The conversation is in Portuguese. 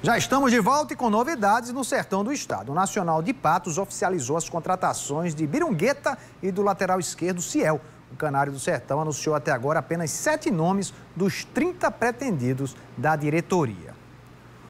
Já estamos de volta e com novidades no sertão do estado. O Nacional de Patos oficializou as contratações de Birungueta e do lateral esquerdo Ciel. O Canário do Sertão anunciou até agora apenas sete nomes dos 30 pretendidos da diretoria.